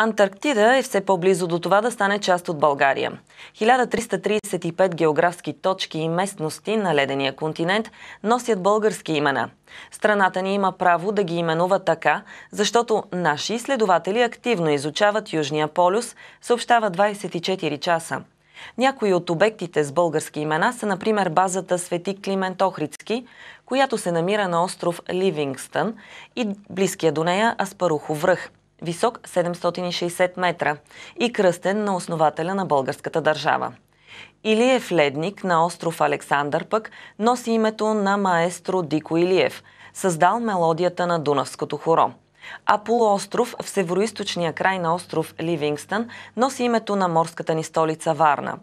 Антарктида е все по-близо до това да стане част от България. 1335 географски точки и местности на ледения континент носят български имена. Страната ни има право да ги именува така, защото наши изследователи активно изучават Южния полюс, съобщава 24 часа. Някои от обектите с български имена са, например, базата Свети Климент Охрицки, която се намира на остров Ливингстън и близкия до нея Аспарухов връх – висок 760 метра и кръстен на основателя на българската държава. Илиев ледник на остров Александър пък носи името на маестро Дико Илиев, създал мелодията на Дунавското хоро. А полуостров в североисточния край на остров Ливингстън носи името на морската ни столица Варна.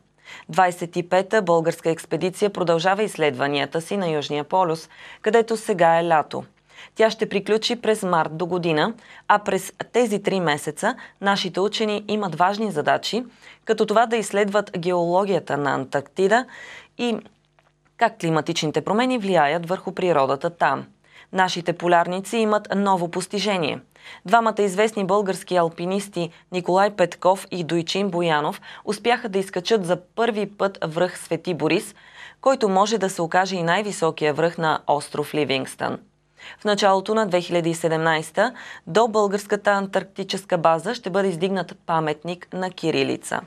25-та българска експедиция продължава изследванията си на Южния полюс, където сега е лято – тя ще приключи през март до година, а през тези три месеца нашите учени имат важни задачи, като това да изследват геологията на Антарктида и как климатичните промени влияят върху природата там. Нашите полярници имат ново постижение. Двамата известни български алпинисти Николай Петков и Дойчин Боянов успяха да изкачат за първи път връх Свети Борис, който може да се окаже и най-високия връх на остров Ливингстън. В началото на 2017 до българската антарктическа база ще бъде издигнат паметник на Кирилица.